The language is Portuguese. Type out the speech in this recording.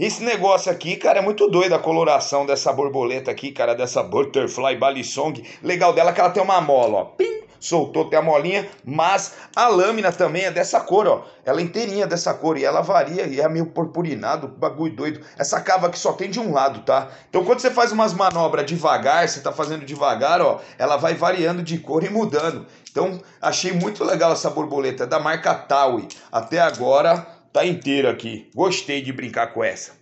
Esse negócio aqui, cara, é muito doido a coloração dessa borboleta aqui, cara, dessa Butterfly Balisong. Legal dela que ela tem uma mola, ó. Pim! soltou até a molinha, mas a lâmina também é dessa cor, ó. Ela é inteirinha dessa cor e ela varia e é meio purpurinado, bagulho doido. Essa cava que só tem de um lado, tá? Então quando você faz umas manobras devagar, você tá fazendo devagar, ó, ela vai variando de cor e mudando. Então achei muito legal essa borboleta da marca Taui. Até agora tá inteiro aqui. Gostei de brincar com essa.